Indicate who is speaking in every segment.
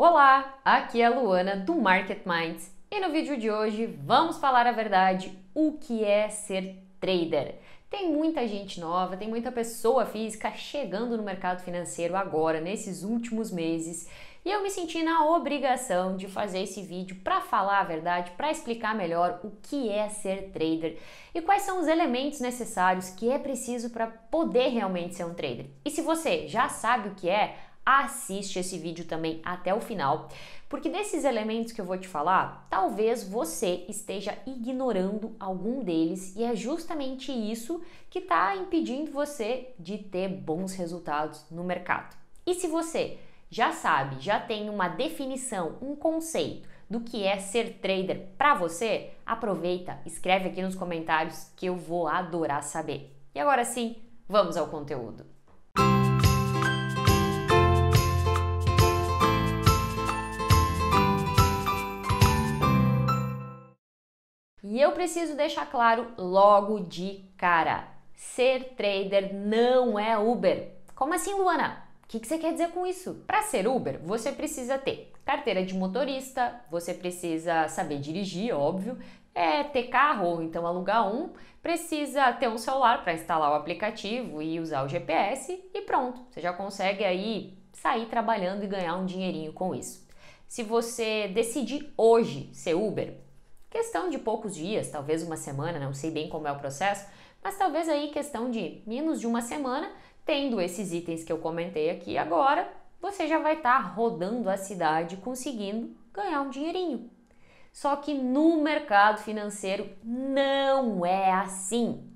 Speaker 1: Olá, aqui é a Luana do Market Minds e no vídeo de hoje vamos falar a verdade: o que é ser trader. Tem muita gente nova, tem muita pessoa física chegando no mercado financeiro agora, nesses últimos meses, e eu me senti na obrigação de fazer esse vídeo para falar a verdade, para explicar melhor o que é ser trader e quais são os elementos necessários que é preciso para poder realmente ser um trader. E se você já sabe o que é, assiste esse vídeo também até o final, porque desses elementos que eu vou te falar, talvez você esteja ignorando algum deles e é justamente isso que está impedindo você de ter bons resultados no mercado. E se você já sabe, já tem uma definição, um conceito do que é ser trader para você, aproveita, escreve aqui nos comentários que eu vou adorar saber. E agora sim, vamos ao conteúdo. E eu preciso deixar claro logo de cara: ser trader não é Uber. Como assim, Luana? O que, que, você quer dizer com isso? Para ser Uber, você precisa ter carteira de motorista, você precisa saber dirigir, óbvio, é, ter carro ou então alugar um, precisa ter um celular para instalar o aplicativo e usar o GPS e pronto, você já consegue aí sair trabalhando e ganhar um dinheirinho com isso. Se você decidir hoje ser Uber, Questão de poucos dias, talvez uma semana, não sei bem como é o processo, mas talvez aí questão de menos de uma semana, tendo esses itens que eu comentei aqui agora, você já vai estar tá rodando a cidade conseguindo ganhar um dinheirinho. Só que no mercado financeiro não é assim.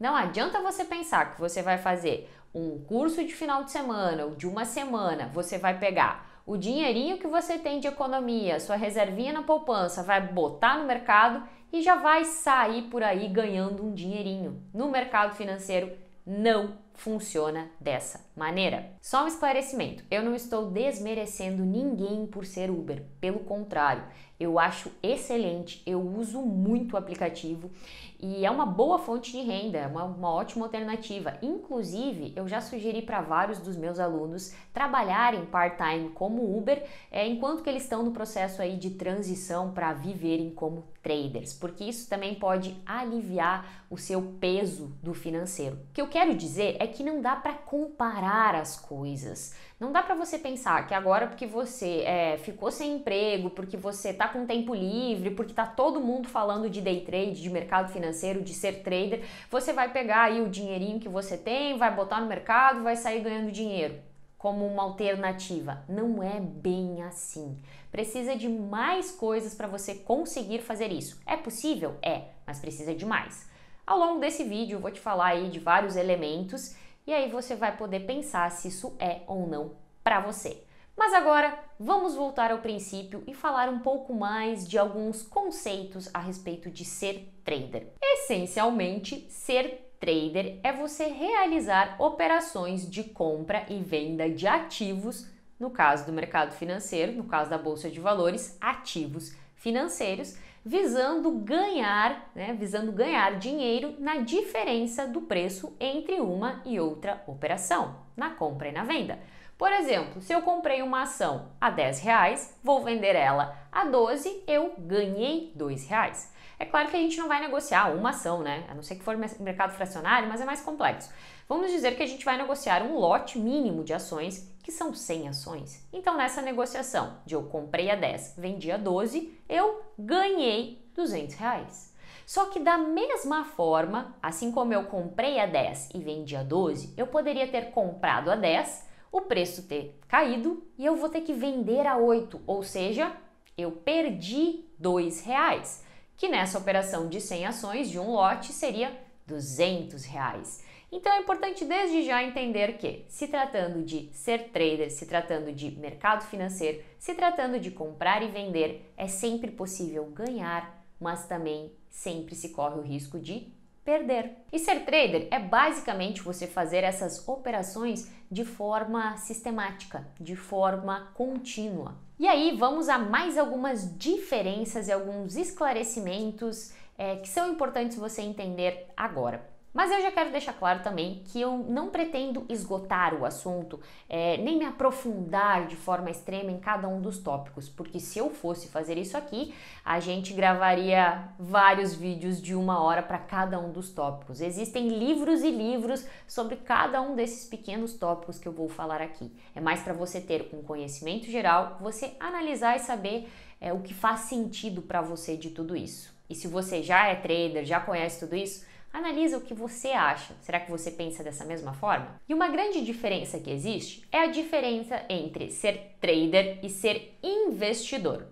Speaker 1: Não adianta você pensar que você vai fazer um curso de final de semana ou de uma semana, você vai pegar o dinheirinho que você tem de economia, sua reservinha na poupança, vai botar no mercado e já vai sair por aí ganhando um dinheirinho. No mercado financeiro não funciona dessa maneira. Só um esclarecimento: eu não estou desmerecendo ninguém por ser Uber, pelo contrário, eu acho excelente, eu uso muito o aplicativo e é uma boa fonte de renda, uma, uma ótima alternativa. Inclusive, eu já sugeri para vários dos meus alunos trabalharem part-time como Uber, é, enquanto que eles estão no processo aí de transição para viverem como traders, porque isso também pode aliviar o seu peso do financeiro. O que eu quero dizer é que não dá para comparar as coisas. Não dá para você pensar que agora porque você é, ficou sem emprego, porque você está com tempo livre, porque está todo mundo falando de day trade, de mercado financeiro, financeiro, de ser trader, você vai pegar aí o dinheirinho que você tem, vai botar no mercado, vai sair ganhando dinheiro como uma alternativa. Não é bem assim. Precisa de mais coisas para você conseguir fazer isso. É possível? É, mas precisa de mais. Ao longo desse vídeo eu vou te falar aí de vários elementos e aí você vai poder pensar se isso é ou não para você. Mas agora vamos voltar ao princípio e falar um pouco mais de alguns conceitos a respeito de ser trader. Essencialmente, ser trader é você realizar operações de compra e venda de ativos, no caso do mercado financeiro, no caso da bolsa de valores, ativos financeiros, visando ganhar, né, visando ganhar dinheiro na diferença do preço entre uma e outra operação, na compra e na venda. Por exemplo, se eu comprei uma ação a 10 reais, vou vender ela a 12, eu ganhei 2 reais. É claro que a gente não vai negociar uma ação, né? A não ser que for mercado fracionário, mas é mais complexo. Vamos dizer que a gente vai negociar um lote mínimo de ações, que são 100 ações. Então, nessa negociação de eu comprei a 10, vendi a 12, eu ganhei 200 reais. Só que da mesma forma, assim como eu comprei a 10 e vendi a 12, eu poderia ter comprado a 10 o preço ter caído e eu vou ter que vender a 8, ou seja, eu perdi dois reais, que nessa operação de 100 ações de um lote seria 200 reais. Então é importante desde já entender que, se tratando de ser trader, se tratando de mercado financeiro, se tratando de comprar e vender, é sempre possível ganhar, mas também sempre se corre o risco de perder. E ser trader é basicamente você fazer essas operações de forma sistemática, de forma contínua. E aí vamos a mais algumas diferenças e alguns esclarecimentos é, que são importantes você entender agora. Mas eu já quero deixar claro também que eu não pretendo esgotar o assunto, é, nem me aprofundar de forma extrema em cada um dos tópicos, porque se eu fosse fazer isso aqui, a gente gravaria vários vídeos de uma hora para cada um dos tópicos. Existem livros e livros sobre cada um desses pequenos tópicos que eu vou falar aqui. É mais para você ter um conhecimento geral, você analisar e saber é, o que faz sentido para você de tudo isso. E se você já é trader, já conhece tudo isso, Analisa o que você acha. Será que você pensa dessa mesma forma? E uma grande diferença que existe é a diferença entre ser trader e ser investidor.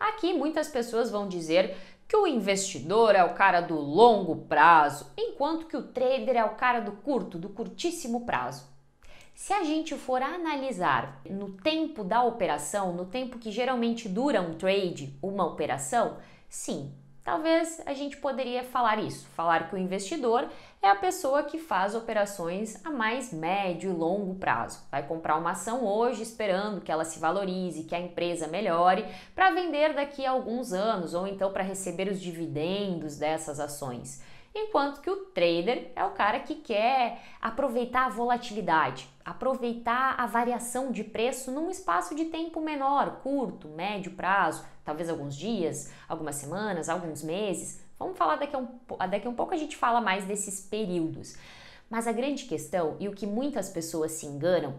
Speaker 1: Aqui muitas pessoas vão dizer que o investidor é o cara do longo prazo, enquanto que o trader é o cara do curto, do curtíssimo prazo. Se a gente for analisar no tempo da operação, no tempo que geralmente dura um trade, uma operação, sim, Talvez a gente poderia falar isso, falar que o investidor é a pessoa que faz operações a mais médio e longo prazo. Vai comprar uma ação hoje esperando que ela se valorize, que a empresa melhore, para vender daqui a alguns anos ou então para receber os dividendos dessas ações. Enquanto que o trader é o cara que quer aproveitar a volatilidade, aproveitar a variação de preço num espaço de tempo menor, curto, médio prazo, talvez alguns dias, algumas semanas, alguns meses. Vamos falar daqui a um, daqui a um pouco a gente fala mais desses períodos. Mas a grande questão e o que muitas pessoas se enganam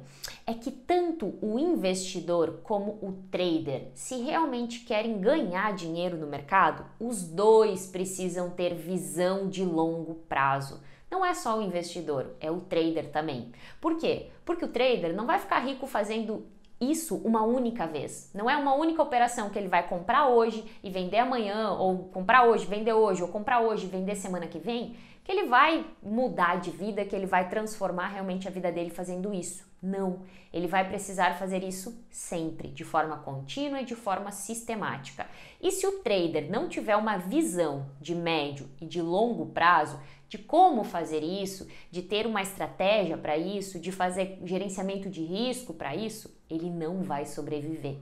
Speaker 1: é que tanto o investidor como o trader, se realmente querem ganhar dinheiro no mercado, os dois precisam ter visão de longo prazo. Não é só o investidor, é o trader também. Por quê? Porque o trader não vai ficar rico fazendo isso uma única vez. Não é uma única operação que ele vai comprar hoje e vender amanhã, ou comprar hoje, vender hoje, ou comprar hoje e vender semana que vem que ele vai mudar de vida, que ele vai transformar realmente a vida dele fazendo isso. Não, ele vai precisar fazer isso sempre, de forma contínua e de forma sistemática. E se o trader não tiver uma visão de médio e de longo prazo de como fazer isso, de ter uma estratégia para isso, de fazer gerenciamento de risco para isso, ele não vai sobreviver.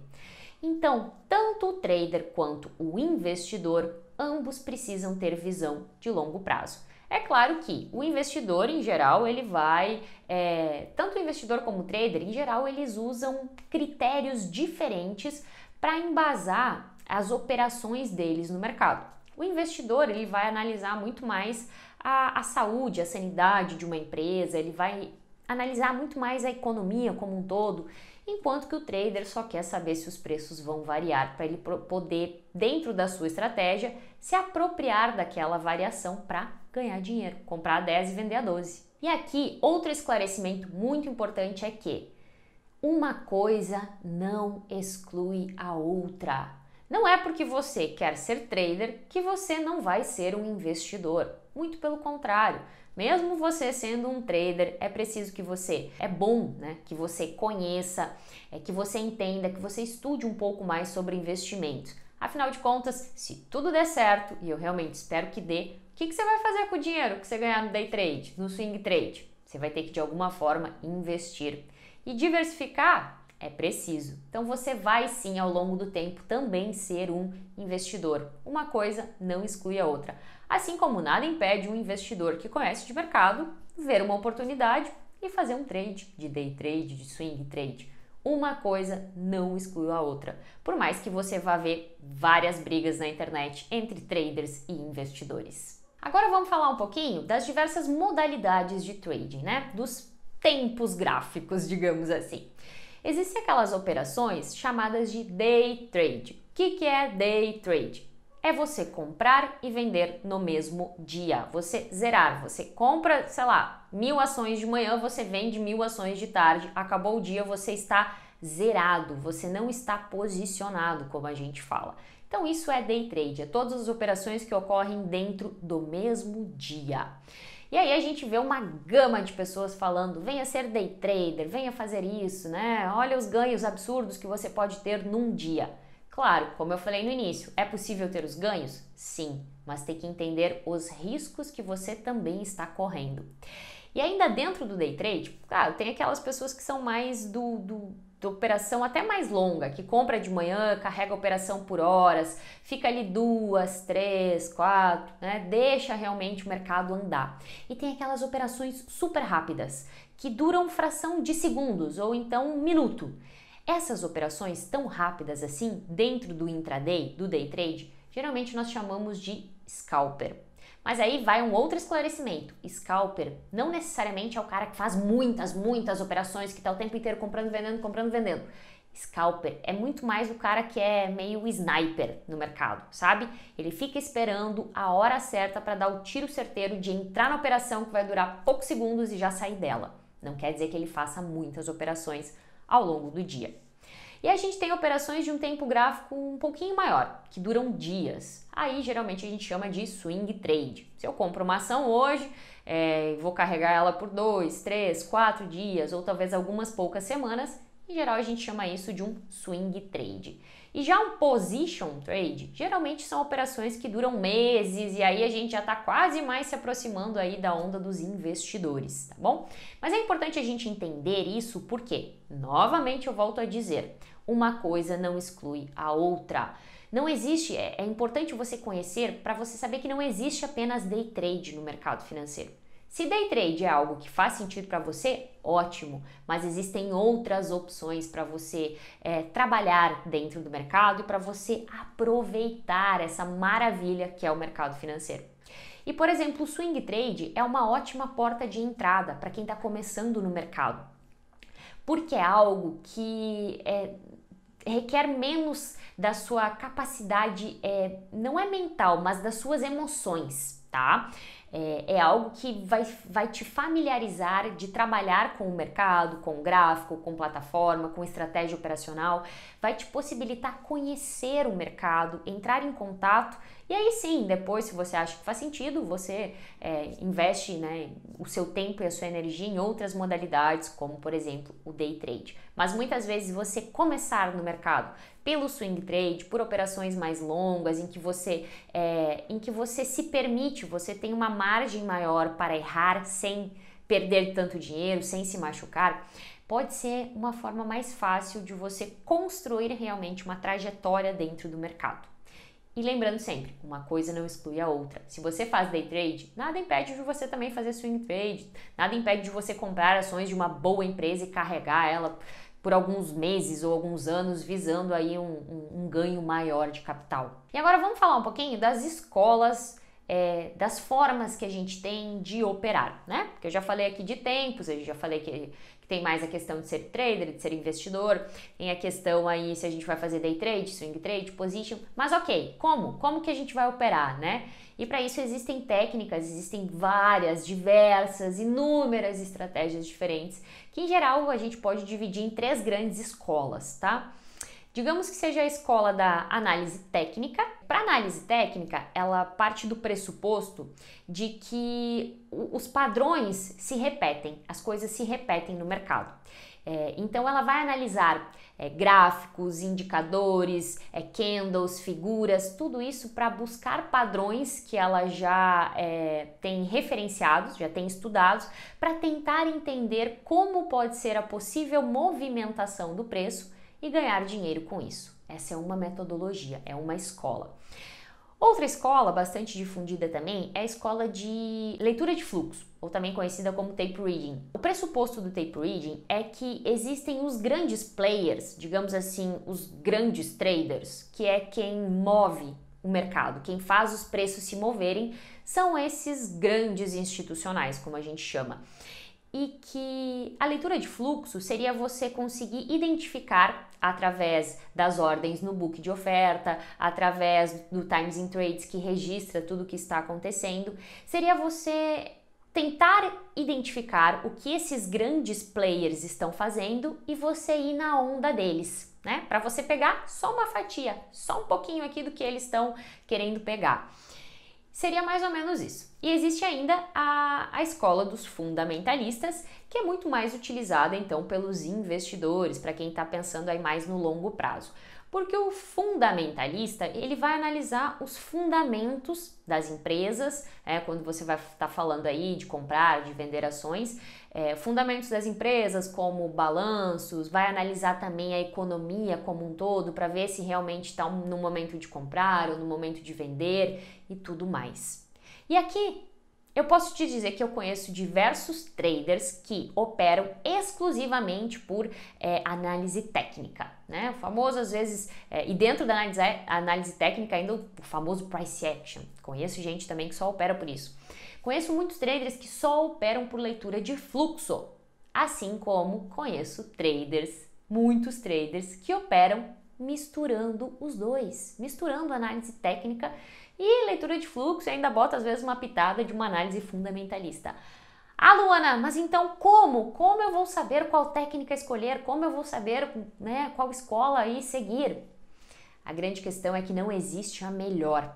Speaker 1: Então, tanto o trader quanto o investidor, ambos precisam ter visão de longo prazo. É claro que o investidor, em geral, ele vai, é, tanto o investidor como o trader, em geral, eles usam critérios diferentes para embasar as operações deles no mercado. O investidor ele vai analisar muito mais a, a saúde, a sanidade de uma empresa, ele vai analisar muito mais a economia como um todo, enquanto que o trader só quer saber se os preços vão variar para ele poder, dentro da sua estratégia, se apropriar daquela variação para ganhar dinheiro, comprar a 10 e vender a 12. E aqui, outro esclarecimento muito importante é que uma coisa não exclui a outra. Não é porque você quer ser trader que você não vai ser um investidor. Muito pelo contrário. Mesmo você sendo um trader, é preciso que você é bom, né? Que você conheça, é que você entenda, que você estude um pouco mais sobre investimentos. Afinal de contas, se tudo der certo, e eu realmente espero que dê, o que, que você vai fazer com o dinheiro que você ganhar no day trade, no swing trade? Você vai ter que de alguma forma investir. E diversificar é preciso. Então você vai sim ao longo do tempo também ser um investidor. Uma coisa não exclui a outra. Assim como nada impede um investidor que conhece de mercado ver uma oportunidade e fazer um trade de day trade, de swing trade. Uma coisa não exclui a outra, por mais que você vá ver várias brigas na internet entre traders e investidores. Agora vamos falar um pouquinho das diversas modalidades de trading, né? Dos tempos gráficos, digamos assim. Existem aquelas operações chamadas de day trade. O que, que é day trade? é você comprar e vender no mesmo dia. Você zerar, você compra, sei lá, mil ações de manhã, você vende mil ações de tarde, acabou o dia, você está zerado, você não está posicionado, como a gente fala. Então, isso é day trade, é todas as operações que ocorrem dentro do mesmo dia. E aí a gente vê uma gama de pessoas falando: venha ser day trader, venha fazer isso, né? Olha os ganhos absurdos que você pode ter num dia. Claro, como eu falei no início, é possível ter os ganhos? Sim, mas tem que entender os riscos que você também está correndo. E ainda dentro do day trade, claro, tem aquelas pessoas que são mais do, do operação até mais longa, que compra de manhã, carrega a operação por horas, fica ali duas, três, quatro, né? Deixa realmente o mercado andar. E tem aquelas operações super rápidas, que duram fração de segundos ou então um minuto. Essas operações tão rápidas assim, dentro do intraday, do day trade, geralmente nós chamamos de scalper. Mas aí vai um outro esclarecimento. Scalper não necessariamente é o cara que faz muitas, muitas operações, que está o tempo inteiro comprando, vendendo, comprando, vendendo. Scalper é muito mais o cara que é meio sniper no mercado, sabe? Ele fica esperando a hora certa para dar o tiro certeiro de entrar na operação que vai durar poucos segundos e já sair dela. Não quer dizer que ele faça muitas operações ao longo do dia. E a gente tem operações de um tempo gráfico um pouquinho maior, que duram dias. Aí geralmente a gente chama de swing trade. Se eu compro uma ação hoje, é, vou carregar ela por dois, três, quatro dias ou talvez algumas poucas semanas, em geral, a gente chama isso de um swing trade. E já um position trade, geralmente são operações que duram meses e aí a gente já está quase mais se aproximando aí da onda dos investidores, tá bom? Mas é importante a gente entender isso porque, novamente eu volto a dizer, uma coisa não exclui a outra. Não existe, é, é importante você conhecer para você saber que não existe apenas day trade no mercado financeiro. Se day trade é algo que faz sentido para você, ótimo, mas existem outras opções para você é, trabalhar dentro do mercado e para você aproveitar essa maravilha que é o mercado financeiro. E, por exemplo, o swing trade é uma ótima porta de entrada para quem está começando no mercado, porque é algo que é, requer menos da sua capacidade, é, não é mental, mas das suas emoções tá? É, é, algo que vai, vai te familiarizar de trabalhar com o mercado, com o gráfico, com plataforma, com estratégia operacional, vai te possibilitar conhecer o mercado, entrar em contato e aí sim, depois, se você acha que faz sentido, você é, investe né, o seu tempo e a sua energia em outras modalidades, como por exemplo o day trade. Mas muitas vezes você começar no mercado pelo swing trade, por operações mais longas, em que você, é, em que você se permite, você tem uma margem maior para errar sem perder tanto dinheiro, sem se machucar, pode ser uma forma mais fácil de você construir realmente uma trajetória dentro do mercado. E lembrando sempre, uma coisa não exclui a outra. Se você faz day trade, nada impede de você também fazer swing trade, nada impede de você comprar ações de uma boa empresa e carregar ela por alguns meses ou alguns anos, visando aí um, um, um ganho maior de capital. E agora vamos falar um pouquinho das escolas é, das formas que a gente tem de operar, né? Porque eu já falei aqui de tempos, eu já falei que, tem mais a questão de ser trader, de ser investidor, tem a questão aí se a gente vai fazer day trade, swing trade, position, mas ok, como? Como que a gente vai operar, né? E para isso existem técnicas, existem várias, diversas, inúmeras estratégias diferentes, que em geral a gente pode dividir em três grandes escolas, tá? Digamos que seja a escola da análise técnica. Para análise técnica, ela parte do pressuposto de que os padrões se repetem, as coisas se repetem no mercado. É, então, ela vai analisar é, gráficos, indicadores, é, candles, figuras, tudo isso para buscar padrões que ela já é, tem referenciados, já tem estudados, para tentar entender como pode ser a possível movimentação do preço e ganhar dinheiro com isso. Essa é uma metodologia, é uma escola. Outra escola bastante difundida também é a escola de leitura de fluxo, ou também conhecida como tape reading. O pressuposto do tape reading é que existem os grandes players, digamos assim, os grandes traders, que é quem move o mercado, quem faz os preços se moverem, são esses grandes institucionais, como a gente chama e que a leitura de fluxo seria você conseguir identificar através das ordens no book de oferta, através do Times in Trades que registra tudo o que está acontecendo, seria você tentar identificar o que esses grandes players estão fazendo e você ir na onda deles, né? Para você pegar só uma fatia, só um pouquinho aqui do que eles estão querendo pegar. Seria mais ou menos isso. E existe ainda a, a escola dos fundamentalistas, que é muito mais utilizada então pelos investidores, para quem está pensando aí mais no longo prazo. Porque o fundamentalista, ele vai analisar os fundamentos das empresas, é, quando você vai estar tá falando aí de comprar, de vender ações, é, fundamentos das empresas como balanços, vai analisar também a economia como um todo para ver se realmente está no momento de comprar ou no momento de vender e tudo mais. E aqui eu posso te dizer que eu conheço diversos traders que operam exclusivamente por é, análise técnica, né? O famoso, às vezes, é, e dentro da análise, análise técnica, ainda o famoso price action. Conheço gente também que só opera por isso. Conheço muitos traders que só operam por leitura de fluxo, assim como conheço traders, muitos traders, que operam misturando os dois, misturando análise técnica e leitura de fluxo ainda bota às vezes uma pitada de uma análise fundamentalista. Ah, Luana, mas então como? Como eu vou saber qual técnica escolher? Como eu vou saber né, qual escola aí seguir? A grande questão é que não existe a melhor.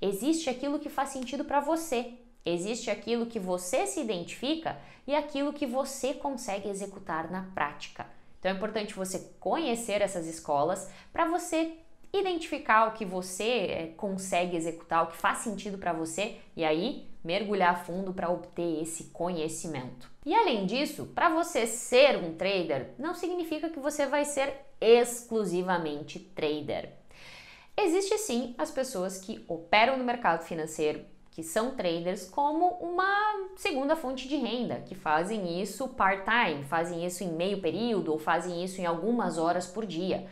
Speaker 1: Existe aquilo que faz sentido para você. Existe aquilo que você se identifica e aquilo que você consegue executar na prática. Então é importante você conhecer essas escolas para você identificar o que você é, consegue executar, o que faz sentido para você e aí mergulhar fundo para obter esse conhecimento. E além disso, para você ser um trader, não significa que você vai ser exclusivamente trader. Existe sim as pessoas que operam no mercado financeiro, que são traders como uma segunda fonte de renda, que fazem isso part-time, fazem isso em meio período ou fazem isso em algumas horas por dia.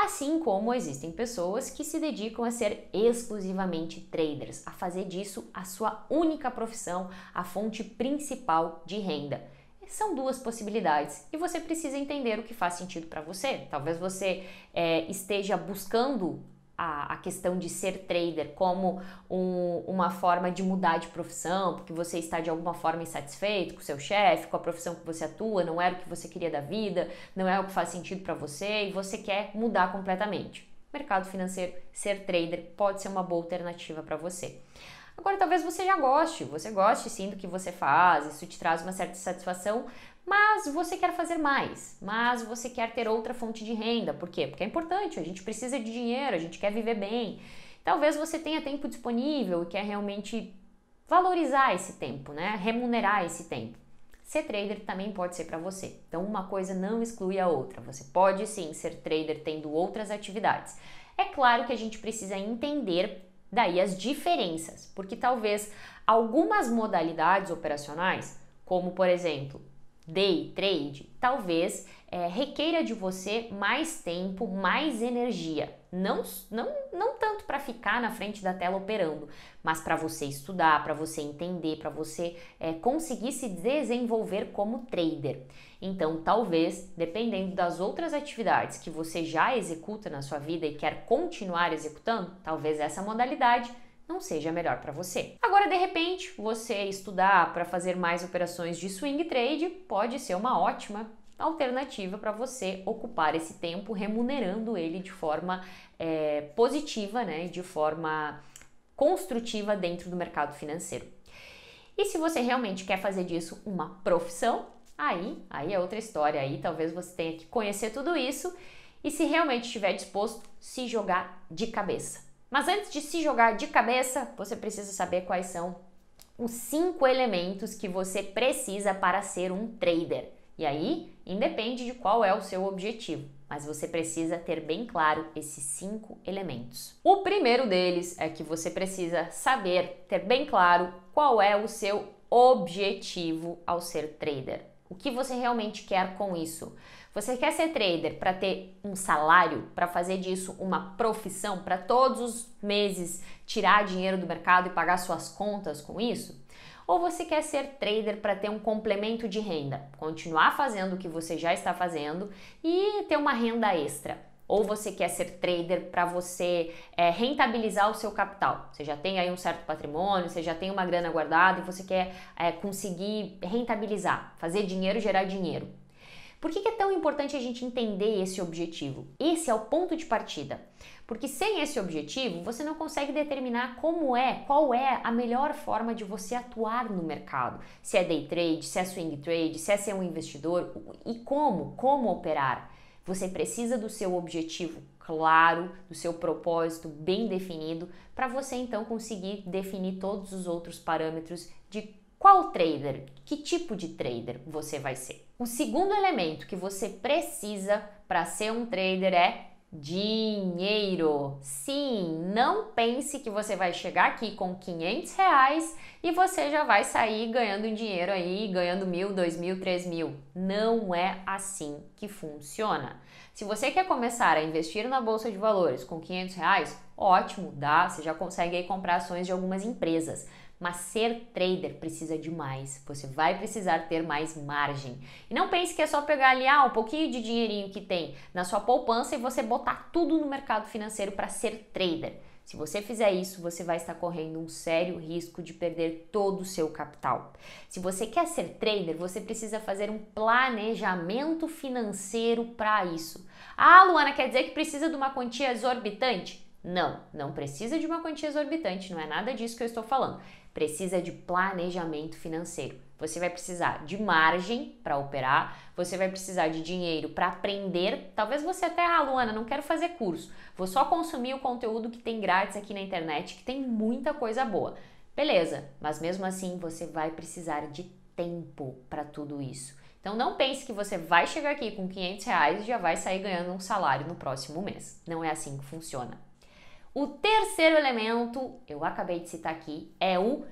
Speaker 1: Assim como existem pessoas que se dedicam a ser exclusivamente traders, a fazer disso a sua única profissão, a fonte principal de renda. São duas possibilidades e você precisa entender o que faz sentido para você. Talvez você é, esteja buscando a, a questão de ser trader como um, uma forma de mudar de profissão, porque você está de alguma forma insatisfeito com o seu chefe, com a profissão que você atua, não era o que você queria da vida, não é o que faz sentido para você e você quer mudar completamente. Mercado financeiro, ser trader pode ser uma boa alternativa para você. Agora, talvez você já goste, você goste sim do que você faz, isso te traz uma certa satisfação, mas você quer fazer mais, mas você quer ter outra fonte de renda. Por quê? Porque é importante, a gente precisa de dinheiro, a gente quer viver bem. Talvez você tenha tempo disponível e quer realmente valorizar esse tempo, né? Remunerar esse tempo. Ser trader também pode ser para você. Então, uma coisa não exclui a outra. Você pode sim ser trader tendo outras atividades. É claro que a gente precisa entender daí as diferenças, porque talvez algumas modalidades operacionais, como por exemplo day trade, talvez é, requeira de você mais tempo, mais energia. Não, não, não tanto para ficar na frente da tela operando, mas para você estudar, para você entender, para você é, conseguir se desenvolver como trader. Então, talvez, dependendo das outras atividades que você já executa na sua vida e quer continuar executando, talvez essa modalidade não seja melhor para você. Agora, de repente, você estudar para fazer mais operações de swing trade pode ser uma ótima alternativa para você ocupar esse tempo remunerando ele de forma é, positiva, né, de forma construtiva dentro do mercado financeiro. E se você realmente quer fazer disso uma profissão, aí, aí é outra história, aí talvez você tenha que conhecer tudo isso e se realmente estiver disposto, se jogar de cabeça. Mas antes de se jogar de cabeça, você precisa saber quais são os cinco elementos que você precisa para ser um trader. E aí, independe de qual é o seu objetivo, mas você precisa ter bem claro esses cinco elementos. O primeiro deles é que você precisa saber ter bem claro qual é o seu objetivo ao ser trader. O que você realmente quer com isso? Você quer ser trader para ter um salário, para fazer disso uma profissão, para todos os meses tirar dinheiro do mercado e pagar suas contas com isso? Ou você quer ser trader para ter um complemento de renda, continuar fazendo o que você já está fazendo e ter uma renda extra? ou você quer ser trader para você é, rentabilizar o seu capital. Você já tem aí um certo patrimônio, você já tem uma grana guardada e você quer é, conseguir rentabilizar, fazer dinheiro gerar dinheiro. Por que, é tão importante a gente entender esse objetivo? Esse é o ponto de partida. Porque sem esse objetivo, você não consegue determinar como é, qual é a melhor forma de você atuar no mercado. Se é day trade, se é swing trade, se é ser um investidor e como, como operar. Você precisa do seu objetivo claro, do seu propósito bem definido, para você então conseguir definir todos os outros parâmetros de qual trader, que tipo de trader você vai ser. O segundo elemento que você precisa para ser um trader é dinheiro. Sim, não pense que você vai chegar aqui com 500 reais e você já vai sair ganhando dinheiro aí, ganhando mil, dois mil, três mil. Não é assim que funciona. Se você quer começar a investir na bolsa de valores com 500 reais, ótimo, dá. Você já consegue aí comprar ações de algumas empresas. Mas ser trader precisa de mais. Você vai precisar ter mais margem. E não pense que é só pegar ali ah, um pouquinho de dinheirinho que tem na sua poupança e você botar tudo no mercado financeiro para ser trader. Se você fizer isso, você vai estar correndo um sério risco de perder todo o seu capital. Se você quer ser trader, você precisa fazer um planejamento financeiro para isso. Ah, Luana, quer dizer que precisa de uma quantia exorbitante? Não, não precisa de uma quantia exorbitante, não é nada disso que eu estou falando. Precisa de planejamento financeiro. Você vai precisar de margem para operar, você vai precisar de dinheiro para aprender. Talvez você até, ah, Luana, não quero fazer curso, vou só consumir o conteúdo que tem grátis aqui na internet, que tem muita coisa boa. Beleza, mas mesmo assim você vai precisar de tempo para tudo isso. Então não pense que você vai chegar aqui com 500 reais e já vai sair ganhando um salário no próximo mês. Não é assim que funciona. O terceiro elemento, eu acabei de citar aqui, é o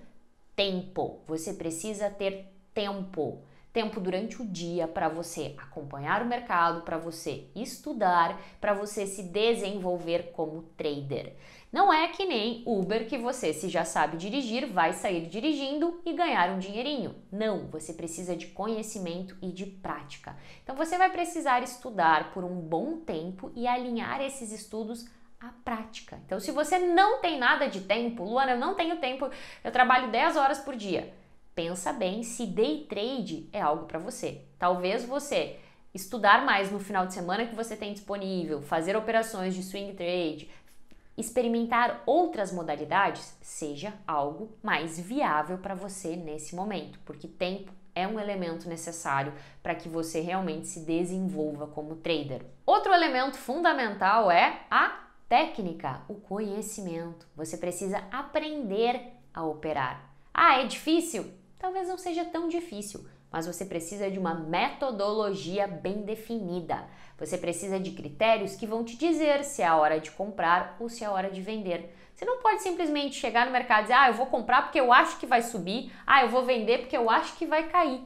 Speaker 1: tempo. Você precisa ter tempo. Tempo durante o dia para você acompanhar o mercado, para você estudar, para você se desenvolver como trader. Não é que nem Uber que você, se já sabe dirigir, vai sair dirigindo e ganhar um dinheirinho. Não, você precisa de conhecimento e de prática. Então você vai precisar estudar por um bom tempo e alinhar esses estudos a prática. Então, se você não tem nada de tempo, Luana, eu não tenho tempo, eu trabalho 10 horas por dia. Pensa bem se day trade é algo para você. Talvez você estudar mais no final de semana que você tem disponível, fazer operações de swing trade, experimentar outras modalidades seja algo mais viável para você nesse momento, porque tempo é um elemento necessário para que você realmente se desenvolva como trader. Outro elemento fundamental é a Técnica, o conhecimento. Você precisa aprender a operar. Ah, é difícil? Talvez não seja tão difícil, mas você precisa de uma metodologia bem definida. Você precisa de critérios que vão te dizer se é a hora de comprar ou se é a hora de vender. Você não pode simplesmente chegar no mercado e dizer: "Ah, eu vou comprar porque eu acho que vai subir, ah, eu vou vender porque eu acho que vai cair"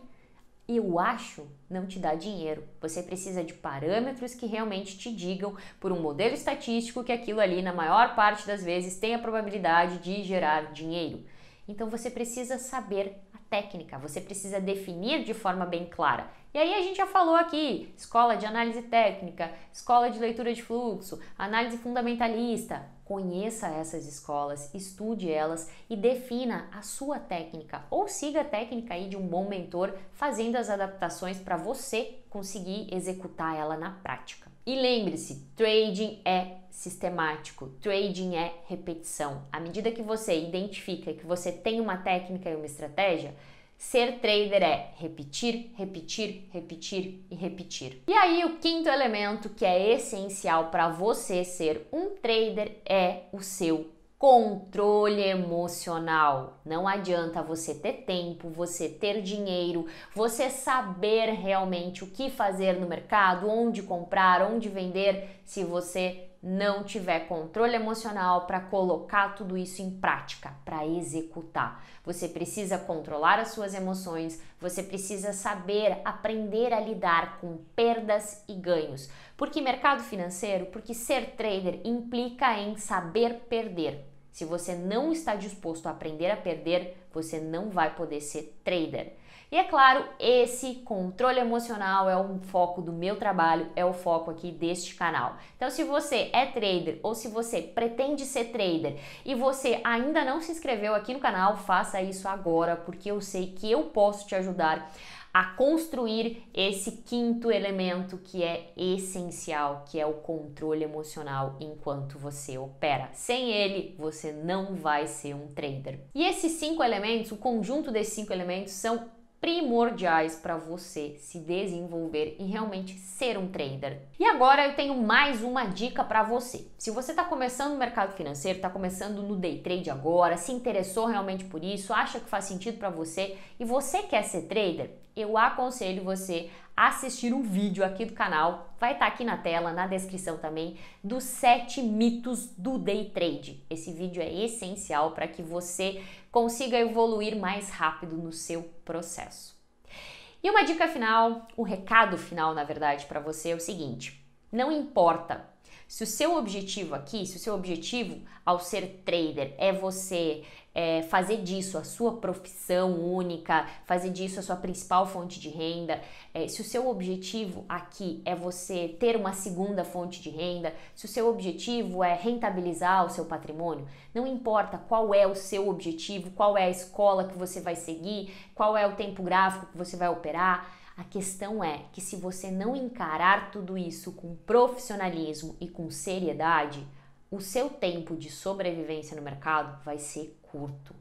Speaker 1: eu acho não te dá dinheiro. Você precisa de parâmetros que realmente te digam, por um modelo estatístico, que aquilo ali, na maior parte das vezes, tem a probabilidade de gerar dinheiro. Então você precisa saber técnica, você precisa definir de forma bem clara. E aí a gente já falou aqui, escola de análise técnica, escola de leitura de fluxo, análise fundamentalista. Conheça essas escolas, estude elas e defina a sua técnica ou siga a técnica aí de um bom mentor, fazendo as adaptações para você conseguir executar ela na prática. E lembre-se, trading é sistemático, trading é repetição. À medida que você identifica que você tem uma técnica e uma estratégia, Ser trader é repetir, repetir, repetir e repetir. E aí, o quinto elemento que é essencial para você ser um trader é o seu controle emocional. Não adianta você ter tempo, você ter dinheiro, você saber realmente o que fazer no mercado, onde comprar, onde vender, se você não tiver controle emocional para colocar tudo isso em prática, para executar. Você precisa controlar as suas emoções, você precisa saber aprender a lidar com perdas e ganhos. Porque mercado financeiro, porque ser trader implica em saber perder se você não está disposto a aprender a perder, você não vai poder ser trader. E é claro, esse controle emocional é um foco do meu trabalho, é o foco aqui deste canal. Então, se você é trader ou se você pretende ser trader e você ainda não se inscreveu aqui no canal, faça isso agora, porque eu sei que eu posso te ajudar a construir esse quinto elemento que é essencial, que é o controle emocional enquanto você opera. Sem ele, você não vai ser um trader. E esses cinco elementos, o conjunto desses cinco elementos, são primordiais para você se desenvolver e realmente ser um trader. E agora eu tenho mais uma dica para você. Se você está começando no mercado financeiro, está começando no day trade agora, se interessou realmente por isso, acha que faz sentido para você e você quer ser trader, eu aconselho você a assistir um vídeo aqui do canal, vai estar tá aqui na tela, na descrição também, dos 7 mitos do day trade. Esse vídeo é essencial para que você consiga evoluir mais rápido no seu processo. E uma dica final, o um recado final, na verdade, para você é o seguinte: não importa se o seu objetivo aqui, se o seu objetivo ao ser trader é você é, fazer disso a sua profissão única, fazer disso a sua principal fonte de renda, é, se o seu objetivo aqui é você ter uma segunda fonte de renda, se o seu objetivo é rentabilizar o seu patrimônio, não importa qual é o seu objetivo, qual é a escola que você vai seguir, qual é o tempo gráfico que você vai operar. A questão é que se você não encarar tudo isso com profissionalismo e com seriedade, o seu tempo de sobrevivência no mercado vai ser curto.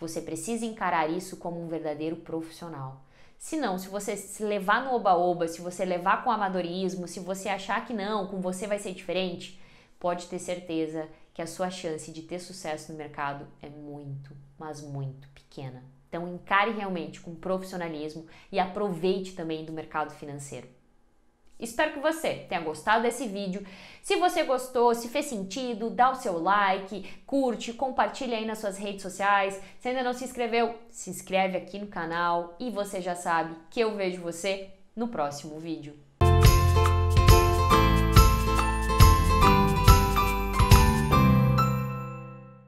Speaker 1: Você precisa encarar isso como um verdadeiro profissional. Se não, se você se levar no oba-oba, se você levar com amadorismo, se você achar que não, com você vai ser diferente, pode ter certeza que a sua chance de ter sucesso no mercado é muito, mas muito pequena. Então encare realmente com profissionalismo e aproveite também do mercado financeiro. Espero que você tenha gostado desse vídeo. Se você gostou, se fez sentido, dá o seu like, curte, compartilha aí nas suas redes sociais. Se ainda não se inscreveu, se inscreve aqui no canal e você já sabe que eu vejo você no próximo vídeo.